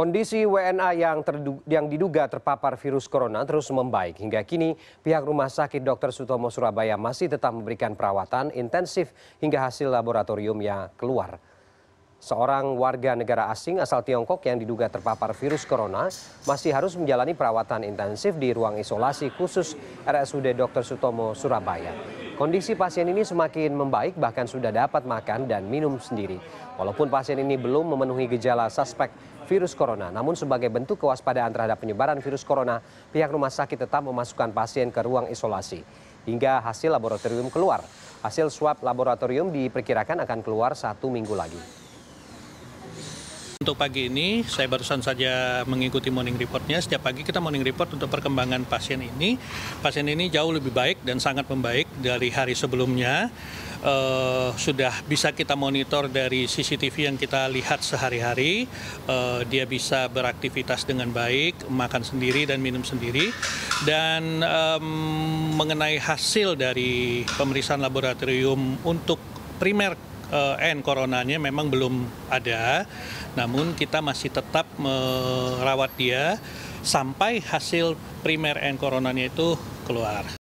Kondisi WNA yang, terduga, yang diduga terpapar virus corona terus membaik. Hingga kini, pihak Rumah Sakit Dr. Sutomo Surabaya masih tetap memberikan perawatan intensif hingga hasil laboratoriumnya keluar. Seorang warga negara asing asal Tiongkok yang diduga terpapar virus corona masih harus menjalani perawatan intensif di ruang isolasi khusus RSUD Dr. Sutomo, Surabaya. Kondisi pasien ini semakin membaik bahkan sudah dapat makan dan minum sendiri. Walaupun pasien ini belum memenuhi gejala suspek virus corona, namun sebagai bentuk kewaspadaan terhadap penyebaran virus corona, pihak rumah sakit tetap memasukkan pasien ke ruang isolasi. Hingga hasil laboratorium keluar. Hasil swab laboratorium diperkirakan akan keluar satu minggu lagi untuk pagi ini saya barusan saja mengikuti morning reportnya. Setiap pagi kita morning report untuk perkembangan pasien ini. Pasien ini jauh lebih baik dan sangat membaik dari hari sebelumnya. Uh, sudah bisa kita monitor dari CCTV yang kita lihat sehari-hari. Uh, dia bisa beraktivitas dengan baik, makan sendiri dan minum sendiri. Dan um, mengenai hasil dari pemeriksaan laboratorium untuk primer eh, N coronanya memang belum ada, namun kita masih tetap merawat dia sampai hasil primer N coronanya itu keluar.